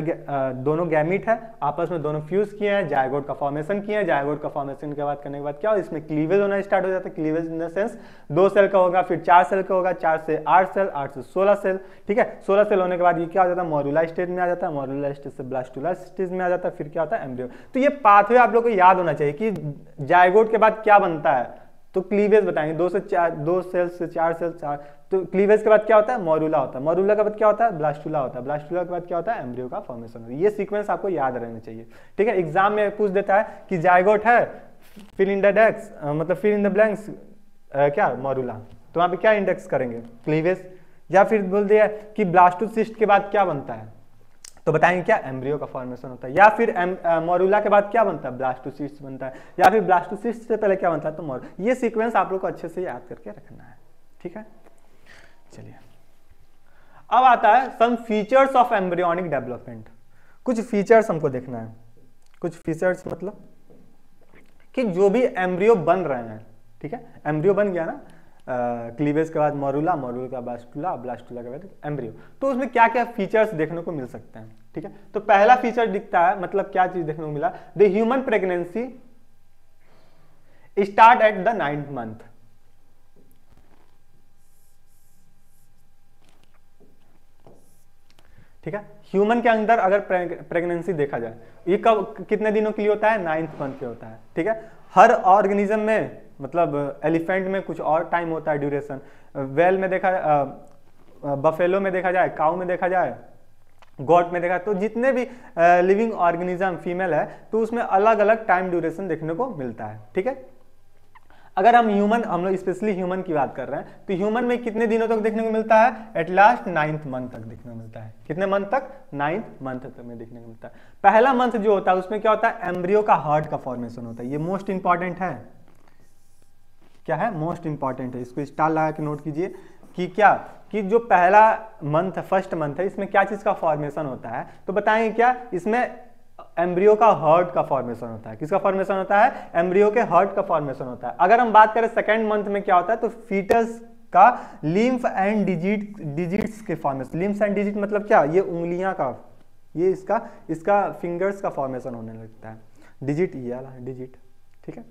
दोनों गैमिट है आपस में दोनों फ्यूज किए हैं जायगोड का फॉर्मेशन किया है जायगोड का फॉर्मेशन के बाद करने के बाद क्या हो इसमें क्लीवेज होना स्टार्ट हो जाता है क्लीवेज इन द सेंस दो सेल का होगा फिर चार सेल का होगा चार से आठ सेल आठ से सोलह सेल ठीक है सोलह सेल होने के बाद ये क्या हो जाता है मॉरुला स्टेज में आ जाता है मॉरुला स्टेज से ब्लास्टुला स्टेज में आ जाता है फिर क्या होता है एम्ब्रियो तो ये पाथवे आप लोग को याद होना चाहिए कि जायगोड के बाद क्या बनता है तो क्लीवेज बताएंगे दो से चार दो सेल्स से चार सेल्स चार तो क्लीवेज के बाद क्या होता है मोरूला होता है मोरूला के बाद क्या होता है ब्लास्टूला होता है ब्लास्टूला के बाद क्या होता है एम्ब्रियो का फॉर्मेशन होता है ये सीक्वेंस आपको याद रहना चाहिए ठीक है एग्जाम में पूछ देता है कि जायगोट है फिर इन द डेक्स मतलब फिर इन द ब्लैंक्स क्या मोरूला तो वहाँ पे क्या इंडेक्स करेंगे क्लीवेज या फिर बोल दिया कि ब्लास्टोसिस्ट के बाद क्या बनता है तो बताएंगे क्या एम्ब्रियो का फॉर्मेशन होता है या फिर मोरूला के बाद क्या बनता है ब्लास्टोसिस्ट बनता है या फिर ब्लास्टोसिस्ट से पहले क्या बनता है तो मोर ये सीक्वेंस आप लोग को अच्छे से याद करके रखना है ठीक है चलिए अब आता है some features of embryonic development कुछ फीचर्स हमको देखना है कुछ फीचर्स मतलब कि जो भी एम्ब्रियो बन रहे हैं ठीक है एम्ब्रियो बन गया ना क्लीवेज के बाद मोरूला मोरूला का बाद ब्लास्टूला ब्लास्टूला के बाद एम्ब्रियो तो उसमें क्या क्या फीचर्स देखने को मिल सकते हैं ठीक है तो पहला फीचर दिखता है मतलब क्या चीज देखने को मिला the human pregnancy start at the ninth month ठीक है ह्यूमन के अंदर अगर प्रेगनेंसी देखा जाए ये कब कितने दिनों के लिए होता है नाइन्थ मंथ के होता है ठीक है हर ऑर्गेनिज्म में मतलब एलिफेंट में कुछ और टाइम होता है ड्यूरेशन वेल में देखा बफेलो में देखा जाए काउ में देखा जाए गॉड में देखा तो जितने भी लिविंग ऑर्गेनिज्म फीमेल है तो उसमें अलग अलग टाइम ड्यूरेशन देखने को मिलता है ठीक है अगर हम ह्यूमन हम लोग स्पेशली ह्यूमन की बात कर रहे हैं तो ह्यूमन में कितने दिनों तक देखने को मिलता है एट लास्ट नाइन्थ मंथ तक देखने को मिलता है कितने मंथ तक नाइन्थ मंथ तक में देखने को मिलता है पहला मंथ जो होता है उसमें क्या होता है एम्ब्रियो का हार्ट का फॉर्मेशन होता है ये मोस्ट इंपॉर्टेंट है क्या है मोस्ट इंपॉर्टेंट है इसको स्टार लगा के नोट कीजिए कि क्या कि जो पहला मंथ है फर्स्ट मंथ है इसमें क्या चीज़ का फॉर्मेशन होता है तो बताएंगे क्या इसमें एम्ब्रियो का हर्ट का फॉर्मेशन होता है किसका फॉर्मेशन होता है एम्ब्रियो के हर्ट का फॉर्मेशन होता है अगर हम बात करें सेकेंड मंथ में क्या होता है तो फीटस का लिम्फ एंड डिजिट डिजिट्स के फॉर्मेशन लिम्फ एंड डिजिट मतलब क्या ये उंगलियां का ये इसका इसका फिंगर्स का फॉर्मेशन होने लगता है डिजिट ये वाला डिजिट ठीक है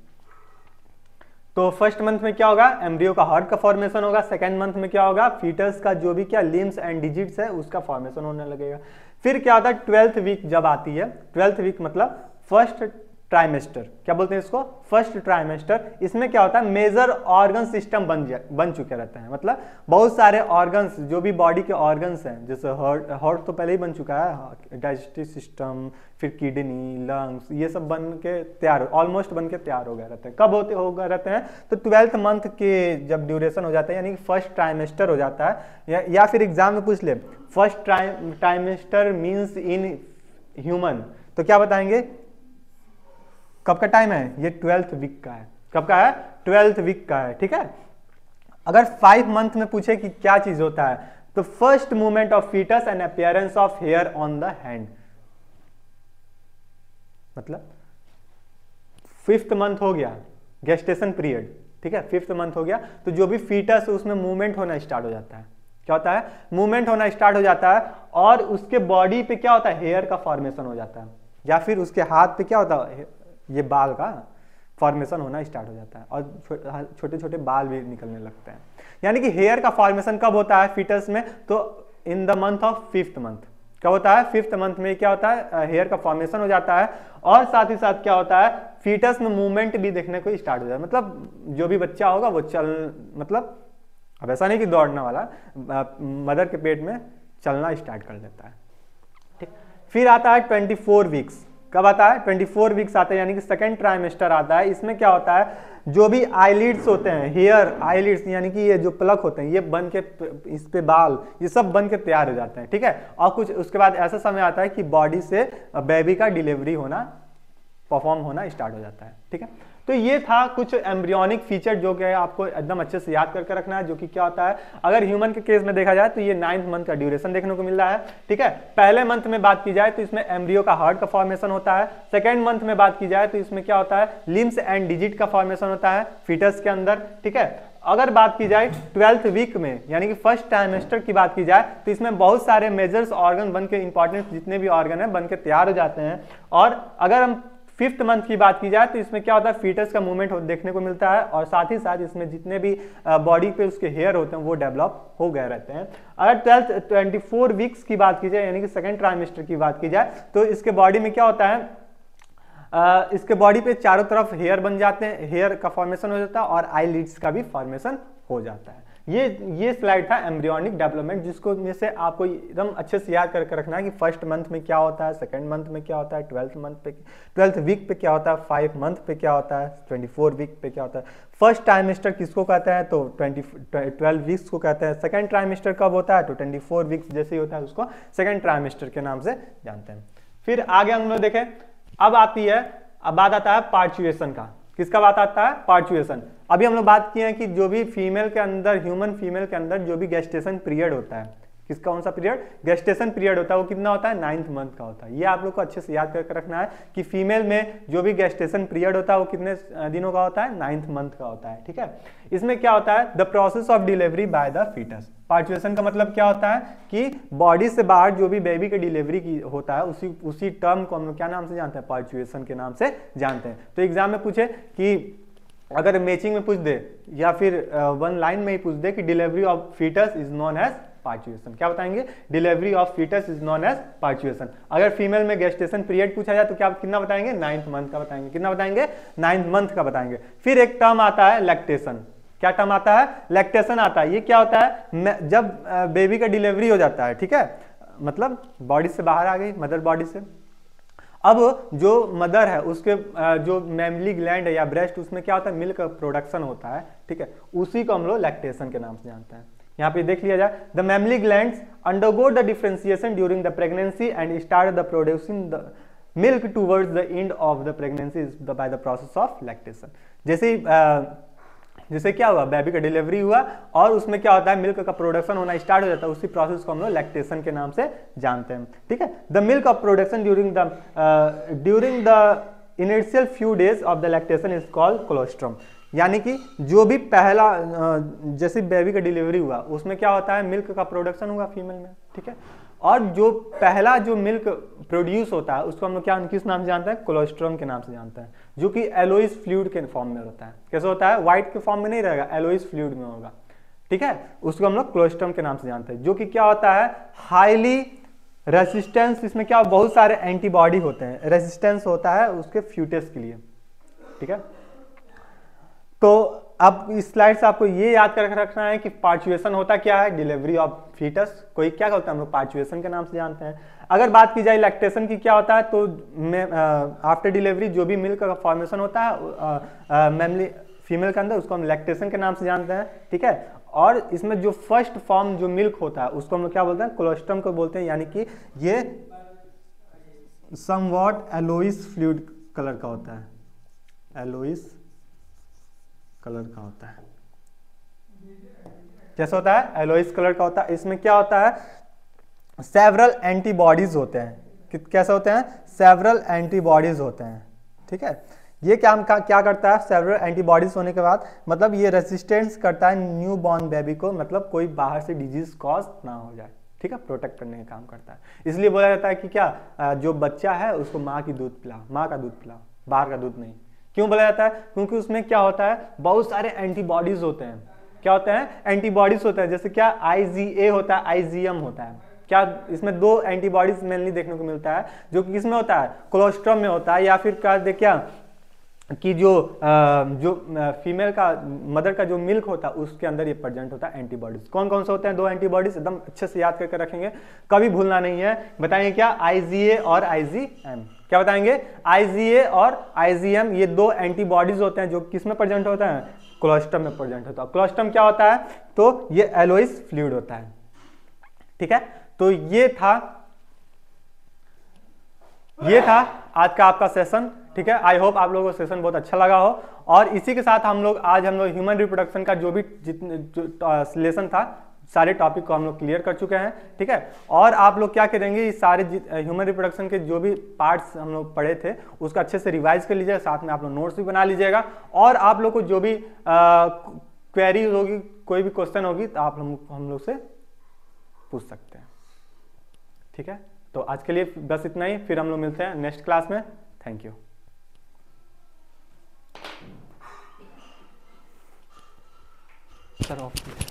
तो फर्स्ट मंथ में क्या होगा एम्ब्रियो का हार्ट का फॉर्मेशन होगा सेकेंड मंथ में क्या होगा फीटस का जो भी क्या लिम्स एंड डिजिट्स है उसका फॉर्मेशन होने लगेगा फिर क्या होता है ट्वेल्थ वीक जब आती है ट्वेल्थ वीक मतलब फर्स्ट ट्राइमेस्टर क्या बोलते हैं इसको फर्स्ट ट्राइमेस्टर इसमें क्या होता है मेजर ऑर्गन सिस्टम बन बन चुके रहते हैं मतलब बहुत सारे ऑर्गन्स जो भी बॉडी के ऑर्गन्स हैं जैसे हॉर्ट हार्ट तो पहले ही बन चुका है डाइजेस्टिव सिस्टम फिर किडनी लंग्स ये सब बन के तैयार ऑलमोस्ट बन के तैयार हो गए रहते हैं कब होते हो गए रहते हैं तो ट्वेल्थ मंथ के जब ड्यूरेशन हो जाता है यानी कि फर्स्ट ट्राइमेस्टर हो जाता है या, या फिर एग्जाम में पूछ ले first trimester means in human तो क्या बताएंगे कब का टाइम है ये ट्वेल्थ वीक का है कब का है ट्वेल्थ वीक का है ठीक है अगर फाइव मंथ में पूछे कि क्या चीज होता है तो first movement of fetus and appearance of hair on the hand मतलब फिफ्थ मंथ हो गया गेस्टेशन पीरियड ठीक है फिफ्थ मंथ हो गया तो जो भी फीटस उसमें मूवमेंट होना स्टार्ट हो जाता है क्या होता है मूवमेंट होना स्टार्ट हो जाता है और उसके बॉडी पे क्या होता है हेयर का फॉर्मेशन हो जाता है या फिर उसके हाथ पे क्या होता है ये बाल का फॉर्मेशन होना स्टार्ट हो जाता है और हाँ, छोटे छोटे बाल भी निकलने लगते हैं यानी कि हेयर का फॉर्मेशन कब होता है फीटस में तो in the month of fifth month क्या होता है फिफ्थ मंथ में क्या होता है हेयर का फॉर्मेशन हो जाता है और साथ ही साथ क्या होता है फीटस में मूवमेंट भी देखने को स्टार्ट हो जाता है मतलब जो भी बच्चा होगा वो चल मतलब अब ऐसा नहीं कि दौड़ने वाला मदर के पेट में चलना स्टार्ट कर देता है ठीक फिर आता है ट्वेंटी फोर वीक्स कब आता है 24 वीक्स आता है यानी कि सेकेंड ट्राइमेस्टर आता है इसमें क्या होता है जो भी आईलिड्स होते हैं हेयर आईलिड्स यानी कि ये जो प्लक होते हैं ये बन के इस पे बाल ये सब बन के तैयार हो जाते हैं ठीक है और कुछ उसके बाद ऐसा समय आता है कि बॉडी से बेबी का डिलीवरी होना परफॉर्म होना स्टार्ट हो जाता है ठीक है तो ये था कुछ एम्ब्रियोनिक फीचर जो कि आपको एकदम अच्छे से याद करके रखना है जो कि क्या होता है अगर ह्यूमन के केस में देखा जाए तो ये नाइन्थ मंथ का ड्यूरेशन देखने को मिल रहा है ठीक है पहले मंथ में बात की जाए तो इसमें एम्ब्रियो का हार्ट का फॉर्मेशन होता है सेकेंड मंथ में बात की जाए तो इसमें क्या होता है लिम्स एंड डिजिट का फॉर्मेशन होता है फिटस के अंदर ठीक है अगर बात की जाए ट्वेल्थ वीक में यानी कि फर्स्ट ट्राइमेस्टर की बात की जाए तो इसमें बहुत सारे मेजर्स ऑर्गन बन के इंपॉर्टेंट जितने भी ऑर्गन है बन के तैयार हो जाते हैं और अगर हम फिफ्थ मंथ की बात की जाए तो इसमें क्या होता है फीटस का मूवमेंट देखने को मिलता है और साथ ही साथ इसमें जितने भी बॉडी पे उसके हेयर होते हैं वो डेवलप हो गए रहते हैं अगर ट्वेल्थ ट्वेंटी फोर वीक्स की बात की जाए यानी कि सेकेंड ट्राइमेस्टर की बात की जाए तो इसके बॉडी में क्या होता है Uh, इसके बॉडी पे चारों तरफ हेयर बन जाते हैं हेयर का फॉर्मेशन हो जाता है और आई का भी फॉर्मेशन हो जाता है ये ये स्लाइड था एम्ब्रियोनिक डेवलपमेंट जिसको में से आपको एकदम अच्छे से याद करके रखना है कि फर्स्ट मंथ में क्या होता है सेकंड मंथ में क्या होता है ट्वेल्थ मंथ पे ट्वेल्थ वीक पे क्या होता है फाइव मंथ पे क्या होता है ट्वेंटी फोर वीक पे क्या होता है फर्स्ट ट्राइमेस्टर किसको कहते हैं तो ट्वेंटी ट्वेल्व वीक्स को कहते हैं सेकेंड ट्राइमेस्टर कब होता है तो ट्वेंटी फोर वीक्स जैसे ही होता है उसको सेकेंड ट्राइमेस्टर के नाम से जानते हैं फिर आगे हम लोग देखें अब आती है अब बात आता है पार्चुएशन का किसका बात आता है पार्चुएशन अभी हम लोग बात किए हैं कि जो भी फीमेल के अंदर ह्यूमन फीमेल के अंदर जो भी गेस्टेशन पीरियड होता है किसका कौन सा पीरियड गेस्टेशन पीरियड होता है वो कितना होता है नाइन्थ मंथ का होता है ये आप लोग को अच्छे से याद करके रखना है कि फीमेल में जो भी गेस्टेशन पीरियड होता है वो कितने दिनों का होता है नाइन्थ मंथ का होता है ठीक है इसमें क्या होता है the process of delivery by the fetus parturition का मतलब क्या होता है कि बॉडी से बाहर जो भी बेबी की डिलीवरी की होता है उसी उसी टर्म को हम लोग क्या नाम से जानते हैं पार्चुएशन के नाम से जानते हैं तो एग्जाम में पूछे कि अगर मैचिंग में पूछ दे या फिर वन लाइन में ही पूछ दे कि delivery of fetus is known as parturition क्या बताएंगे delivery of fetus is known as parturition अगर फीमेल में गेस्टेशन पीरियड पूछा जाए तो क्या कितना बताएंगे नाइन्थ मंथ का बताएंगे कितना बताएंगे नाइन्थ मंथ का बताएंगे फिर एक टर्म आता है लैक्टेशन क्या टर्म आता है लैक्टेशन आता है ये क्या होता है जब बेबी का डिलीवरी हो जाता है ठीक है मतलब बॉडी से बाहर आ गई मदर बॉडी से अब जो मदर है उसके जो मेमली ग्लैंड है या ब्रेस्ट उसमें क्या होता है मिल्क प्रोडक्शन होता है ठीक है उसी को हम लोग लैक्टेशन के नाम से जानते हैं यहाँ पे देख लिया जाए the mammary gland undergo the differentiation during the pregnancy and start the producing the milk towards the end of the pregnancy by the process of lactation जैसे ही जिससे क्या हुआ बेबी का डिलीवरी हुआ और उसमें क्या होता है मिल्क का प्रोडक्शन होना स्टार्ट हो जाता है उसी प्रोसेस को हम लोग लैक्टेशन के नाम से जानते हैं ठीक है the milk of production during the during the initial few days of the lactation is called colostrum यानी कि जो भी पहला uh, जैसे बेबी का डिलीवरी हुआ उसमें क्या होता है मिल्क का प्रोडक्शन हुआ फीमेल में ठीक है और जो पहला जो मिल्क प्रोड्यूस होता है उसको हम लोग क्या किस नाम से जानते हैं कोलेस्ट्रोल के नाम से जानते हैं जो कि एलोइस फ्लूड के फॉर्म में होता है कैसे होता है व्हाइट के फॉर्म में नहीं रहेगा एलोइस फ्लूड में होगा ठीक है उसको हम लोग क्लोस्टम के नाम से जानते हैं जो कि क्या होता है हाईली रेसिस्टेंस इसमें क्या बहुत सारे एंटीबॉडी होते हैं रेसिस्टेंस होता है उसके फ्यूटेस के लिए ठीक है तो अब इस स्लाइड से आपको ये याद कर रखना है कि पार्चुएशन होता क्या है डिलीवरी ऑफ फीटस कोई क्या होता है हम लोग पार्चुएशन के नाम से जानते हैं अगर बात की जाए लैक्टेशन की क्या होता है तो आफ्टर डिलीवरी जो भी मिल्क का फॉर्मेशन होता है मेमली फीमेल के अंदर उसको हम लैक्टेशन के नाम से जानते हैं ठीक है और इसमें जो फर्स्ट फॉर्म जो मिल्क होता है उसको हम क्या बोलते हैं कोलोस्ट्रम को बोलते हैं यानी कि ये वॉट एलोइस फ्लूड कलर का होता है एलोइस कलर का होता है कैसा होता है एलोइस कलर का होता है इसमें क्या होता है सेवरल एंटीबॉडीज होते हैं कैसे होते हैं सेवरल एंटीबॉडीज होते हैं ठीक है ये क्या हम क्या करता है सेवरल एंटीबॉडीज होने के बाद मतलब ये रेजिस्टेंस करता है न्यू बॉर्न बेबी को मतलब कोई बाहर से डिजीज कॉज ना हो जाए ठीक है प्रोटेक्ट करने का काम करता है इसलिए बोला जाता है कि क्या जो बच्चा है उसको माँ की दूध पिलाओ माँ का दूध पिलाओ बाहर का दूध नहीं क्यों बोला जाता है क्योंकि उसमें क्या होता है बहुत सारे एंटीबॉडीज होते हैं क्या होते हैं एंटीबॉडीज होते हैं जैसे क्या आई होता है आई होता है क्या इसमें दो एंटीबॉडीज मेनली देखने को मिलता है जो कि किसमें होता है कोलोस्ट्रम में होता है या फिर क्या देखिए कि जो आ, जो फीमेल का मदर का जो मिल्क होता है उसके अंदर ये प्रेजेंट होता है एंटीबॉडीज कौन कौन से होते हैं दो एंटीबॉडीज एकदम अच्छे से याद करके रखेंगे कभी भूलना नहीं है बताएंगे क्या आईजीए और आईजीएम क्या बताएंगे आईजीए और आईजीएम ये दो एंटीबॉडीज होते हैं जो किस में प्रेजेंट होते हैं क्लोस्टम में प्रेजेंट होता है क्लोस्टम क्या होता है तो ये एलोइस फ्लूड होता है ठीक है तो ये था ये था आज का आपका सेशन ठीक है आई होप आप लोगों को सेशन बहुत अच्छा लगा हो और इसी के साथ हम लोग आज हम लोग ह्यूमन रिप्रोडक्शन का जो भी जितने जो लेसन था सारे टॉपिक को हम लोग क्लियर कर चुके हैं ठीक है और आप लोग क्या करेंगे इस सारे ह्यूमन रिप्रोडक्शन के जो भी पार्ट्स हम लोग पढ़े थे उसको अच्छे से रिवाइज कर लीजिएगा साथ में आप लोग नोट्स भी बना लीजिएगा और आप लोग को जो भी क्वेरी होगी कोई भी क्वेश्चन होगी तो आप हम लोग से पूछ सकते हैं ठीक है तो आज के लिए बस इतना ही फिर हम लोग मिलते हैं नेक्स्ट क्लास में थैंक यू सर ऑफ